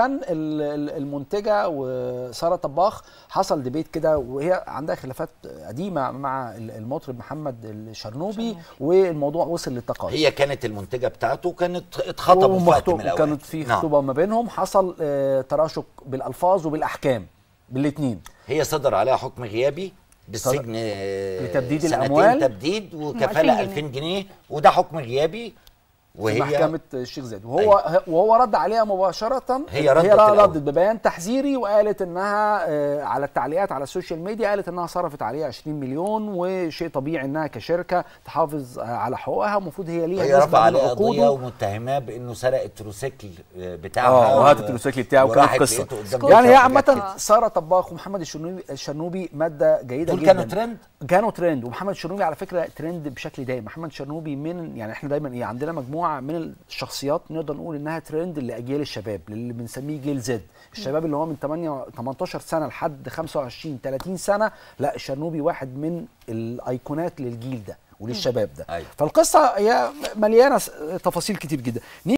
كان المنتجه وساره طباخ حصل ديبيت كده وهي عندها خلافات قديمه مع المطرب محمد الشرنوبي والموضوع وصل للتقاعد هي كانت المنتجه بتاعته كانت اتخطبوا في وقت من الاوقات كانت في نعم. خطوبه ما بينهم حصل آه، تراشق بالالفاظ وبالاحكام بالاثنين هي صدر عليها حكم غيابي بالسجن لتبديد آه، الاموال تبديد وكفاله 2000 جنيه وده حكم غيابي وهي محكمه الشيخ زايد وهو أيوة. وهو رد عليها مباشره هي ردت, هي ردت ببيان تحذيري وقالت انها آه، على التعليقات على السوشيال ميديا قالت انها صرفت عليها 20 مليون وشيء طبيعي انها كشركه تحافظ آه، على حقوقها المفروض هي ليها هي رفع عليها قضيه ومتهماه بانه سرق التروسيكل آه، بتاعها اه وهات التروسيكل بتاعه وكانت قصه يعني هي عامه ساره طباخ ومحمد الشنوبي ماده جيده دول جدا دول كانوا ترند كانوا ترند ومحمد شرنوبي على فكره ترند بشكل دائم محمد شرنوبي من يعني احنا دايما ايه عندنا مجموعه من الشخصيات نقدر نقول انها ترند لاجيال الشباب اللي بنسميه جيل زد الشباب اللي هو من 8 18 سنه لحد 25 30 سنه لا الشرنوبي واحد من الايقونات للجيل ده وللشباب ده أيوة. فالقصه هي مليانه تفاصيل كتير جدا